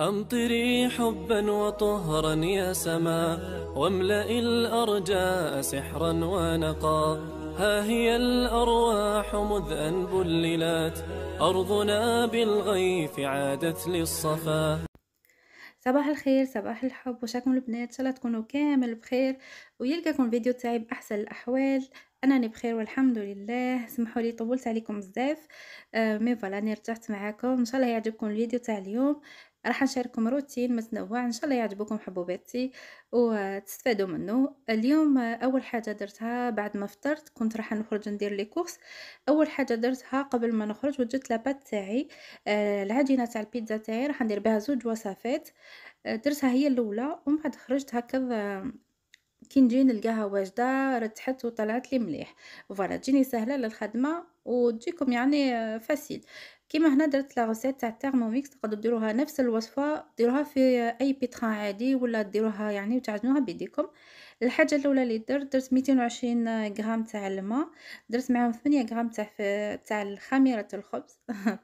أمطري حبا وطهرا يا سما واملئي الأرجاء سحرا ونقا ها هي الأرواح مذ أن بللات أرضنا بالغيث عادت للصفا صباح الخير صباح الحب وشاكم البنات ان شاء الله تكونوا كامل بخير ويلقاكم الفيديو تاعي باحسن الاحوال انا بخير والحمد لله سمحوا لي طولت عليكم بزاف آه مي فوالا رجعت معاكم ان شاء الله يعجبكم الفيديو تاع اليوم راح نشارككم روتين متنوع ان شاء الله يعجبكم حبوباتي وتستفادوا منه اليوم اول حاجه درتها بعد ما فطرت كنت راح نخرج ندير لي كورس اول حاجه درتها قبل ما نخرج وجدت لاباط تاعي آه، العجينه تاع البيتزا تاعي راح ندير بها زوج وصفات آه، درتها هي الاولى ومن بعد خرجت هكذا كي نجي نلقاها واجده رتحت وطلعت لي مليح فوالا تجيني سهله للخدمه وتجيكم يعني آه، فاسيل كيما هنا درت لا غوسيت تاع تيرموميكس تقدروا ديروها نفس الوصفه ديروها في آه، اي بيتران عادي ولا ديروها يعني وتعجنوها بيديكم الحاجه الاولى اللي درت درت 220 غرام تاع الماء درت معاهم 8 غرام تاع تاع خميره الخبز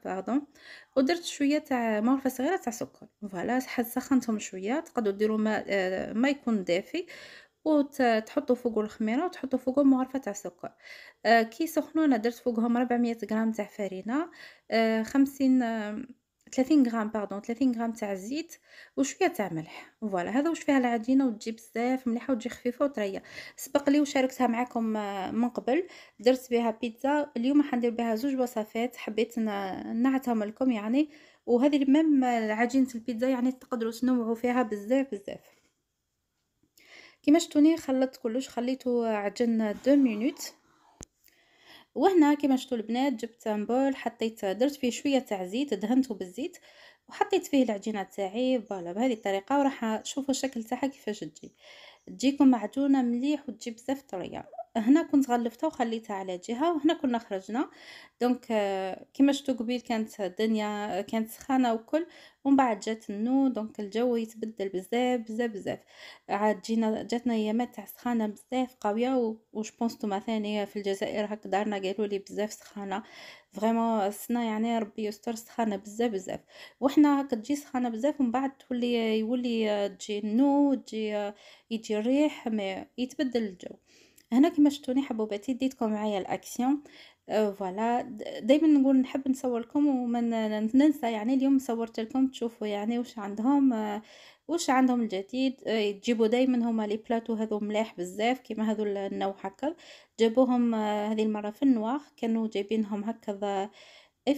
باردون ودرت شويه تاع مغرفه صغيره تاع سكر فوالا سخنتهم شويه تقدروا ديروا ما آه، ما يكون دافي وتحطوا فوقو الخميره وتحطوا فوقو مغرفه تاع سكر آه كي يسخنوا انا درت فوقهم 400 غرام تاع فرينه آه 50 30 آه، غرام باردون 30 غرام تاع الزيت وشويه تاع ملح فوالا هذا واش فيها العجينه وتجي بزاف مليحه وتجي خفيفه وطريه سبق لي وشاركتها معكم آه، من قبل درت بها بيتزا اليوم حندير بها زوج وصفات حبيت نعتهم لكم يعني وهذه ميم آه، عجينه البيتزا يعني تقدروا تنوعوا فيها بزاف بزاف كما شفتوني خلطت كلش خليته عجن 2 مينوت وهنا كما شفتوا البنات جبت بول حطيت درت فيه شويه تاع زيت دهنته بالزيت وحطيت فيه العجينه تاعي فوالا بهذه الطريقه وراح تشوفوا الشكل تاعها كيفاش تجي تجيكم معجونه مليح وتجي بزاف طريه هنا كنت غلفتها وخليتها على جهه وهنا كنا خرجنا دونك كما شفتوا قبيل كانت الدنيا كانت سخانه وكل ومن بعد جات النو دونك الجو يتبدل بزاف بزاف بزاف عاد جينا جاتنا ايامات تاع سخانه بزاف قويه وجبونستو ثاني في الجزائر هك دارنا قالوا لي بزاف سخانه فريمون السنه يعني ربي يستر سخانه بزاف بزاف وحنا هك تجي سخانه بزاف ومن بعد تولي يولي تجي النو تجي يجي الريح مي يتبدل الجو هنا كما شفتوني حبوباتي ديتكم معايا الاكسيون أه، فوالا دائما نقول نحب نصور لكم وما ننسى يعني اليوم صورت لكم تشوفوا يعني واش عندهم أه، واش عندهم الجديد تجيبوا أه، دائما هما لي بلاطو هذو ملاح بزاف كيما هذو النوع هكا جابوهم هذه المره في النواغ كانوا جايبينهم هكذا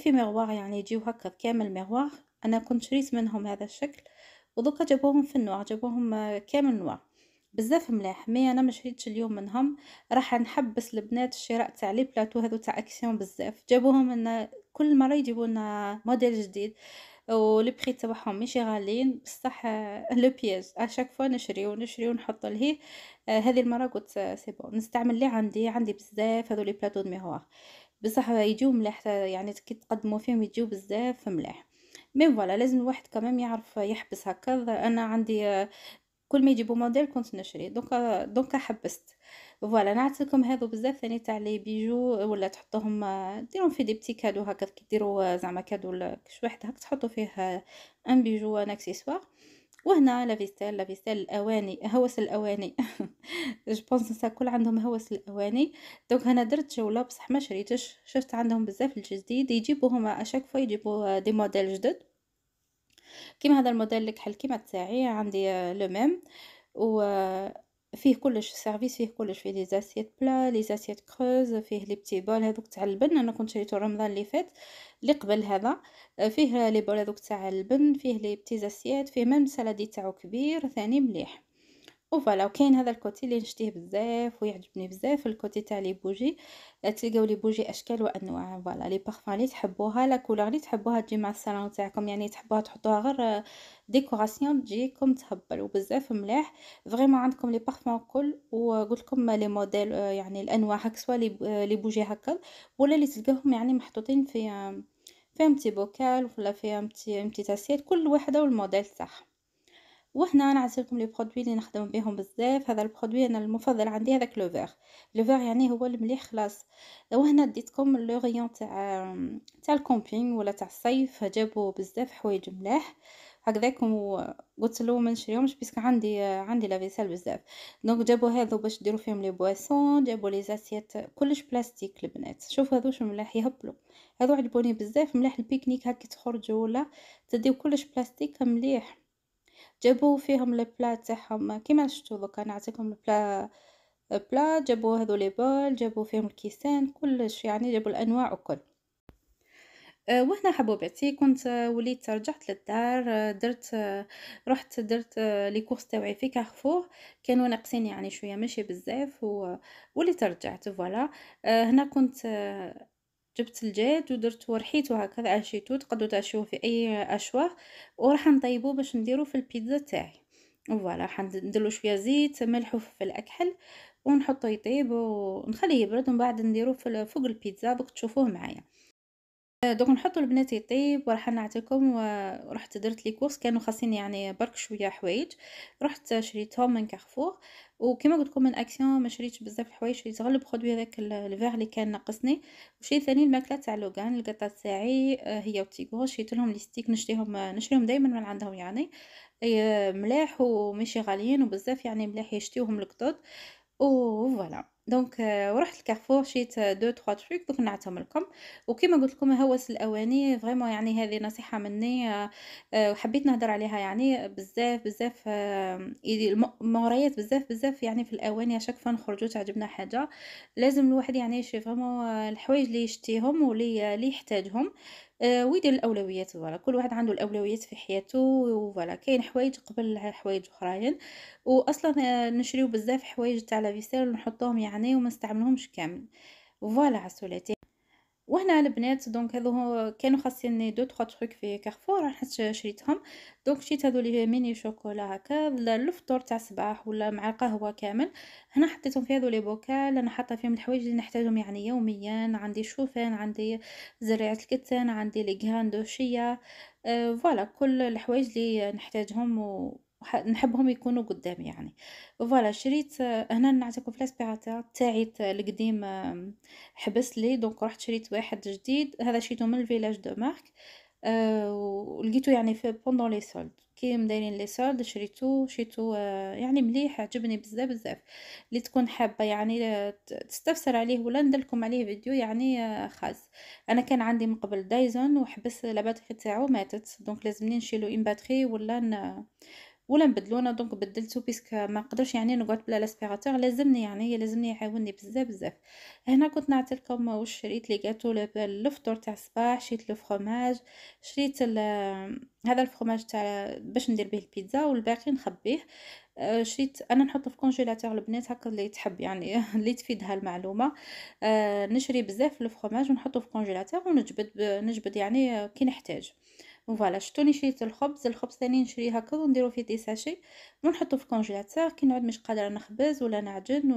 في مغواغ يعني يجيو هكا كامل مغواغ انا كنت شريت منهم هذا الشكل ودوكا جابوهم في النوار جابوهم كامل نوار بزاف ملاح مي انا ما شريتش اليوم منهم راح نحبس البنات الشراء تاع لي بلاطو هذو تاع اكسيون بزاف جابوهم لنا كل مره يجيبوا لنا موديل جديد ولي بري تاعهم ماشي غاليين بصح لو بياج اشاك فوا نشريو نشريو نحطو لهيه آه، هذه المره قلت آه، سي بون نستعمل لي عندي عندي بزاف هذو لي بلاطو دو ميغوار بصح يجيو ملاح آه، يعني كي تقدموا فيهم يجيو بزاف ملاح مي فوالا لازم الواحد كمان يعرف يحبس هكذا انا عندي كل ما يجيبوا موديل كنت نشري دونك دونك حبست فوالا نعطيكم لكم هادو بزاف ثاني تاع لي بيجو ولا تحطوهم ديرهم في دي بتي كادو هكا كي ديروا زعما كادو كش واحد هكا تحطوا فيه ان بيجو وان اكسسوار وهنا لا فيستيل لا فيستيل الاواني هوس الاواني جو بونس نسا كل عندهم هوس الاواني دونك هنا درت جوله بصح ما شريتش شفت عندهم بزاف الجديد يجيبوهم اشاك فوا يجيبوا دي موديل جدد كيما هذا الموديل اللي كحل كيما تاعي عندي لو ميم و فيه كلش سيرفيس فيه كلش فيه لي زاسيت بلا لي زاسيت كروز فيه لي بتي بول هذوك تاع البن انا كنت شريته رمضان اللي فات اللي قبل هذا فيه لي بول هذوك تاع البن فيه لي بتي زاسيت فيه ميم سلادي تاعو كبير ثاني مليح وفوالا وكاين هذا الكوتي اللي نشتيه بزاف ويعجبني بزاف الكوتي تاع لي بوجي تلقاو لي بوجي اشكال وانواع فوالا لي بارفان اللي تحبوها لا كولور اللي تحبوها تجي مع الصالون تاعكم يعني تحبوها تحطوها غير ديكوراسيون تجيكم تهبل وبزاف مليح فريمون عندكم لي بارفان كل وقلت لكم لي موديل يعني الانواع هك سوا لي بوجي هكا ولا اللي تلقاهم يعني محطوطين في فيهم امتي بوكال ولا فيهم تي امتي تاسيات كل وحده والموديل تاعها وهنا انا عسيركم لي برودوي اللي نخدم بهم بزاف هذا البرودوي انا المفضل عندي هذا كلوفر لوفر يعني هو المليح خلاص وهنا ديتكم لو غيون تاع تاع الكومبينغ ولا تاع الصيف جابوا بزاف حوايج ملاح هكذاك قلت له ما نشريهمش باسكو عندي عندي لافيسال بزاف دونك جابوا هذو باش ديروا فيهم لي بواسون جابوا لي زاسيات كلش بلاستيك البنات شوفوا هذو شو ملاح يهبلوا هذو عجبوني بزاف ملاح البيكنيك هكي تخرجوا ولا تديو كلش بلاستيك مليح جابوا فيهم لي بلا تاعهم كيما شفتوا دوكا نعطيكم البلا بلا جابوا هذو لي بول جابوا فيهم الكيسان كلش يعني جابوا الانواع وكل أه، وهنا حبوباتي كنت أه، وليت رجعت للدار أه، درت رحت درت لي كورس تاعي في كارفور كانوا ناقصين يعني شويه ماشي بزاف وليت رجعت فوالا هنا كنت جبت الجاد ودرت ورحيتو هكذا عشيتو تقدروا تعشوه في اي اشواه وراح نطيبوه باش نديرو في البيتزا تاعي فوالا راح ندلو شويه زيت ملح وفلفل اكحل ونحطو يطيب ونخليه يبرد ومن بعد نديرو فوق البيتزا دوك تشوفوه معايا آه، دوك نحطو البنات يطيب وراح نعطيكم ورحت درت لي كورس كانوا خاصين يعني برك شويه حوايج رحت شريتهم من كارفور وكما قلت لكم من اكسيون ما شريتش بزاف الحوايج غير البرودوي هذاك الفيغ اللي كان ناقصني وشي ثاني الماكله تاع لوغان القطه تاعي آه، هي وتيغو شريت لهم ليستيك آه، نشريهم نشريهم دائما من عندهم يعني آه، ملاح وماشي غاليين وبزاف يعني ملاح يشتيوهم القطط فوالا دونك euh, ورحت لكارفور شيت دو تخوا تروك دوك نعطيهم لكم وكيما قلت لكم هوس الاواني فريمون يعني هذه نصيحه مني آه، آه، وحبيت نهضر عليها يعني بزاف بزاف آه، المغريات بزاف بزاف يعني في الاواني شاك فوا نخرجوا تعجبنا حاجه لازم الواحد يعني يشري فريمون الحوايج اللي يشتيهم واللي اللي يحتاجهم آه، ويدير الاولويات فوالا كل واحد عنده الاولويات في حياته وفوالا كاين حوايج قبل حوايج اخرين واصلا آه، نشريو بزاف حوايج تاع لافيسير ونحطوهم يعني وما نستعملهمش كامل فوالا عسولاتي وهنا البنات دونك هذو كانوا خاصيني دو تخوا تخوك في كارفور راح شريتهم دونك شريت هذو لي ميني شوكولا هكا الفطور تاع الصباح ولا مع القهوه كامل هنا حطيتهم في هذو لي بوكال انا حاطه فيهم الحوايج اللي نحتاجهم يعني يوميا عندي شوفان عندي زريعه الكتان عندي لي غراندوشيه آه فوالا كل الحوايج اللي نحتاجهم و وح- نحبهم يكونوا قدامي يعني فوالا شريت هنا نعطيكم في السبيعة تاعي القديم حبس لي دونك رحت شريت واحد جديد هذا شريته من الفيلاج دو مارك آه، ولقيته يعني في بوندون لي سولد كي مدايرين لي سولد شريتو شريتو آه، يعني مليح عجبني بزاف بزاف اللي تكون حابه يعني آه، ت- تستفسر عليه ولا ندلكم عليه فيديو يعني خاص انا كان عندي من قبل دايزون وحبس لاباتري تاعو ماتت دونك لازمني نشيلو ان باتري ولا ن... ولا نبدلونا دونك بدلته بيسك ما نقدرش يعني نقعد بلا لاسبيراتور لازمني يعني هي لازمني يعاونني بزاف بزاف هنا كنت نعطي لكم واش شريت لي كاطو الفطور تاع الصباح شريت لو فروماج شريت هذا الفرماج تاع باش ندير به البيتزا والباقي نخبيه آه، شريت انا نحط في كونجيلاتور البنات هكا اللي تحب يعني اللي تفيدها المعلومه آه، نشري بزاف الفرماج ونحطه في كونجيلاتور ونجبد نجبد يعني كي نحتاج فوالا شتوني شريت الخبز الخبز ثاني نشريه هكا ونديرو فيه ديساشي ونحطو في الكونجيلاتور كي نعود مش قادره نخبز ولا نعجن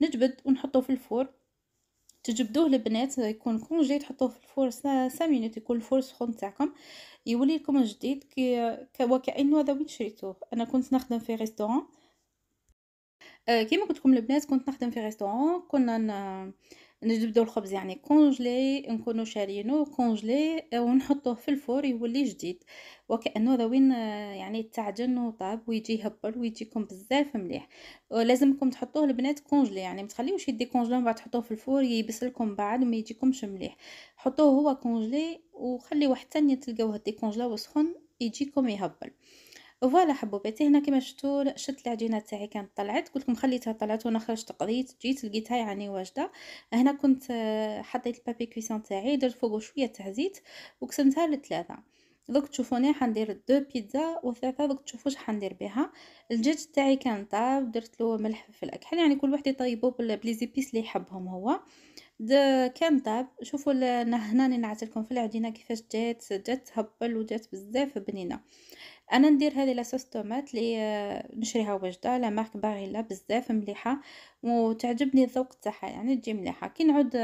ونجبد ونحطو في الفور تجبدوه البنات يكون كونجي تحطوه في الفور 5 مينوت يكون الفور سخون تاعكم يولي لكم جديد كي وكانه هذا وين شريتوه انا كنت نخدم في ريستوران آه، كيما قلت لكم البنات كنت نخدم في ريستوران كنا نجبدو الخبز يعني كونجلي نكونو شارينو كونجلي ونحطوه في الفور يولي جديد وكانه ذوين يعني تعجن وطاب ويجي هبل ويجيكم بزاف مليح لازمكم تحطوه البنات كونجلي يعني ما تخليوش يدي كونجلي ومن بعد تحطوه في الفور يبس لكم بعد ما يجيكمش مليح حطوه هو كونجلي وخليوه حتى تلقاوه كونجلا وسخن يجيكم يهبل فوالا حبوباتي هنا كما شفتوا شت العجينه تاعي كانت طلعت قلت لكم خليتها طلعت وانا خرجت قضيت جيت لقيتها يعني واجده هنا كنت آه، حطيت البابي كويسون تاعي درت فوقه شويه تاع زيت وقسمتها لثلاثه دوك تشوفوني حندير دو بيتزا وثلاثه دوك تشوفوا حندير بها الدجاج تاعي كان طاب درت له ملح في الاكحل يعني كل واحد يطيبو بليزيبيس اللي يحبهم هو كان طاب شوفوا هنا نعطيكم في العجينه كيفاش جات جات هبل وجات بزاف بنينه انا ندير هذه لاصوص طوماط اللي نشريها وجده لا مارك باريلا بزاف مليحه وتعجبني الذوق تاعها يعني تجي مليحه كي نعود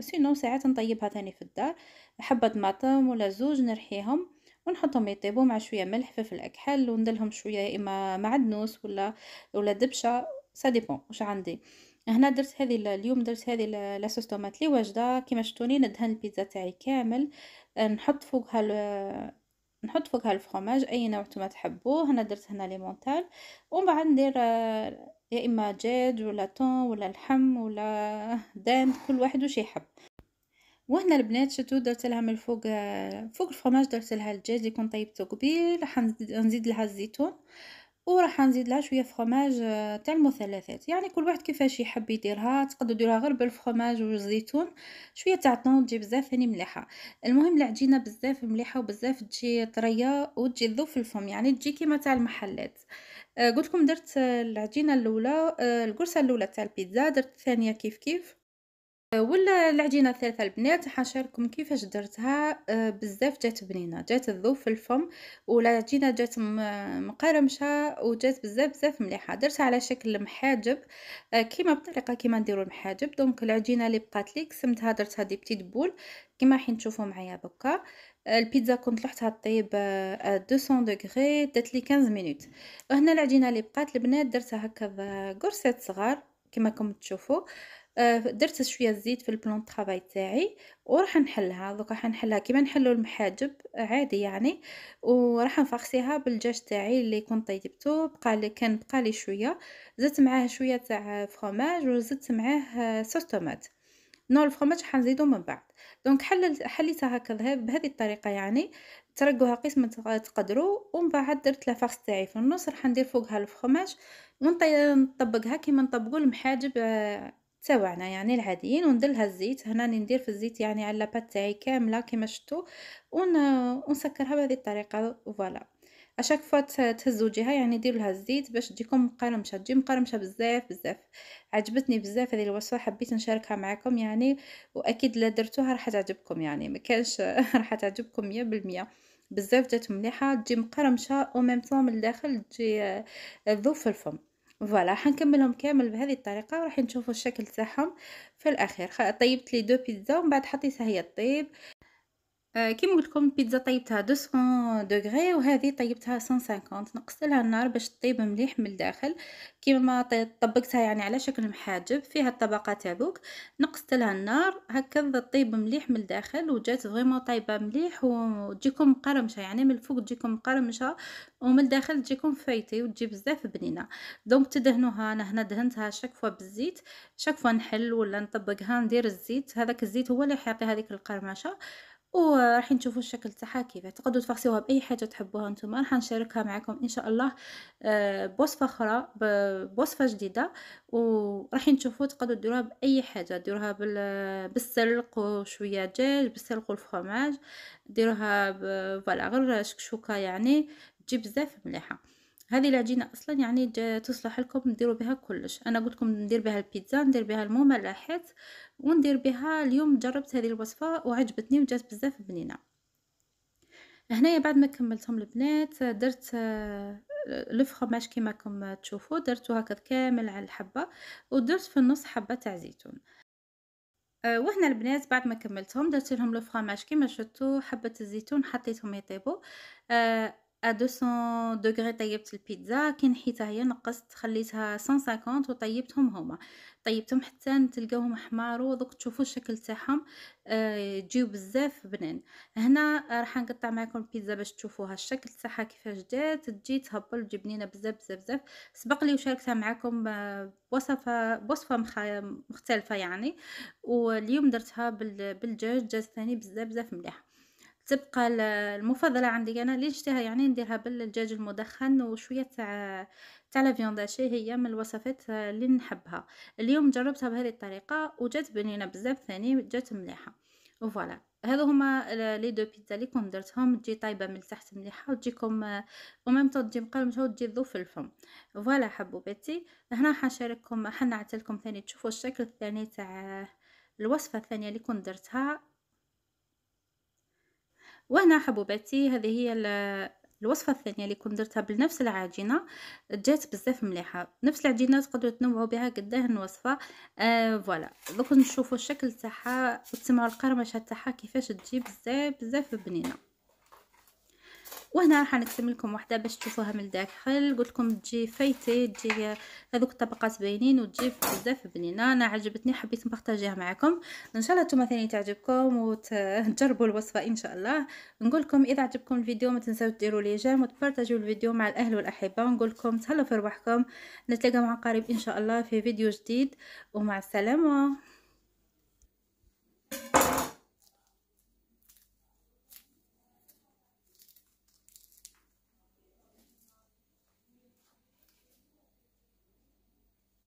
سينو ساعات نطيبها ثاني في الدار حبه طماطم ولا زوج نرحيهم ونحطهم يطيبوا مع شويه ملح فلفل اكحل وندلهم شويه يا اما معدنوس ولا ولا دبشه سا ديبون واش عندي هنا درت هذه اليوم درت هذه لاصوص طوماط لي واجده كيما شفتوني ندهن البيتزا تاعي كامل نحط فوقها نحط فوقها الفرماج اي نوع نتوما تحبوه انا درت هنا ليمونتال ومن بعد ندير آه، يا اما دجاج ولا طون ولا لحم ولا داند كل واحد وش يحب وهنا البنات شتو درت لها من فوق آه، فوق الفرماج درت لها الدجاج اللي كنت طيبته قبيل نزيد لها الزيتون وراح نزيد لها شويه فرماج آه، تاع المثلثات يعني كل واحد كيفاش يحب يديرها تقدر ديروها غير بالفرماج والزيتون شويه تاع الطون تجي بزاف ثاني مليحه المهم العجينه بزاف مليحه وبزاف تجي طريه وتجي تذوب في الفم يعني تجي كيما تاع المحلات آه، قلت لكم درت آه، العجينه الاولى القرصه الاولى تاع البيتزا درت الثانيه كيف كيف ولا العجينه الثالثه البنات حنشارككم كيفاش درتها آه، بزاف جات بنينه جات الذوب في الفم والعجينه جات مقرمشه وجات بزاف بزاف مليحه درتها على شكل محاجب آه، كيما بطريقه كيما نديرو المحاجب دونك العجينه اللي بقات لي قسمتها درتها دي بتيت بول كيما حين تشوفوا معايا دوكا آه، البيتزا كنت لوحتها طيب 200 دغري دات لي 15 مينوت هنا العجينه اللي بقات البنات درتها هكا قرصات صغار كما كم تشوفوا آه، درت شويه زيت في البلان طرافاي تاعي وراح نحلها دوك راح نحلها كيما نحلو المحاجب عادي يعني وراح نفخسيها بالدجاج تاعي اللي كنت طيبته بقى لي كان بقى لي شويه زدت معاه شويه تاع فرماج وزدت معاه صوص طوماط نوع الفرماج حنزيدو من بعد دونك حللت حليتها هكذا بهذه الطريقه يعني ترقوها قسم تقدروا ومن بعد درت لافاس تاعي في النص راح ندير فوقها الفرماج ونطبقها كيما نطبقوا المحاجب آه، تاعنا يعني العاديين وندير لها الزيت هنا ندير في الزيت يعني على لاباط تاعي كامله كما شفتوا ونسكرها بهذه الطريقه فوالا اشاك فوا تهزوا جهه يعني دير لها الزيت باش تجيكم مقرمشه تجي مقرمشه بزاف بزاف عجبتني بزاف هذه الوصفه حبيت نشاركها معكم يعني واكيد لا درتوها راح تعجبكم يعني ما كانش راح تعجبكم 100% بزاف جات مليحه تجي مقرمشه وميم طون من الداخل تجي ذوب آه، في الفم فوالا نكملهم كامل بهذه الطريقه وراح نشوفوا الشكل تاعهم في الاخير طيبت لي دو بيتزا ومن بعد حطيتها هي طيب آه، كيما قلت لكم البيتزا طيبتها 200 دوغري وهذه طيبتها 150 نقصت لها النار باش تطيب مليح من الداخل كيما طبقتها يعني على شكل محاجب فيها الطبقه تاعوك نقصت لها النار هكا طيب مليح من الداخل وجات فريمون طايبه مليح وتجيكم مقرمشه يعني من الفوق تجيكم مقرمشه ومن الداخل تجيكم فايتي وتجي بزاف بنينه دونك تدهنوها انا هنا دهنتها شاك فوا بالزيت شاك فوا نحل ولا نطبقها ندير الزيت هذاك الزيت هو اللي يعطي هذيك القرمشه وراح نشوفوا الشكل تاعها كيف تقدروا تفصلوها باي حاجه تحبوها نتوما راح نشاركها معكم ان شاء الله آه، بوصفه اخرى بوصفه جديده وراح نشوفوا تقدروا ديروها باي حاجه ديروها بالسلق وشويه دجاج بالسلق والفرماج ديروها فوالا غير شكشوكه يعني تجي بزاف مليحه هذه العجينه اصلا يعني تصلح لكم ديروا بها كلش انا قلت لكم ندير بها البيتزا ندير بها المملحات وندير بها اليوم جربت هذه الوصفه وعجبتني وجات بزاف بنينه هنايا بعد ما كملتهم البنات درت الفخماج آه، كيما راكم تشوفوا درتو هكذا كامل على الحبه ودرت في النص حبه تاع زيتون آه، وهنا البنات بعد ما كملتهم درت لهم لو فراماج كيما شفتوا حبه الزيتون حطيتهم يطيبوا آه، 200 دغري طيبت البيتزا كي حيتها هي نقصت خليتها 150 وطيبتهم هما طيبتهم حتى تلقاوهم حمارو دوك تشوفوا الشكل تاعهم تجيو آه، بزاف بنين هنا راح نقطع معكم البيتزا باش تشوفوها الشكل تاعها كيفاش جات تجي تهبل وتجي بنينه بزاف بزاف بزاف سبق لي وشاركتها معكم آه، بوصفه بوصفه مختلفه يعني واليوم درتها بالدجاج جات ثاني بزاف بزاف مليحه تبقى المفضله عندي انا اللي نشتيها يعني نديرها بالدجاج المدخن وشويه تاع تاع لافيون داشي هي من الوصفات اللي نحبها اليوم جربتها بهذه الطريقه وجات بنينه بزاف ثاني جات مليحه وفوالا هذو هما لي دو بيتزا اللي كنت درتهم تجي طايبه من تحت مليحه وتجيكم وميم طون تجي مقرمشه وتجي تذوب في الفم فوالا حبوباتي هنا حنشارككم حنعتلكم ثاني تشوفوا الشكل الثاني تاع الوصفه الثانيه اللي كنت درتها وهنا حبوباتي هذه هي الوصفه الثانيه اللي كنت درتها بنفس العجينه جات بزاف مليحه نفس العجينه تقدروا تنوعوا بها قداه الوصفه آه فوالا دوك نشوفوا الشكل تاعها وتسمعوا القرمشه تاعها كيفاش تجي بزاف بزاف بنينه وهنا نقسم لكم وحده باش تشوفوها من الداخل قلت لكم تجي فايته تجي هذوك الطبقات باينين وتجي بزاف بنينه انا عجبتني حبيت نبارطاجيها معكم ان شاء الله نتوما ثاني تعجبكم وتجربوا الوصفه ان شاء الله نقول لكم اذا عجبكم الفيديو ما تنساو ديروا لي جيم وتبارطاجيو الفيديو مع الاهل والاحبه ونقول لكم تهلاو في رواحكم نتلاقاو مع قريب ان شاء الله في فيديو جديد ومع السلامه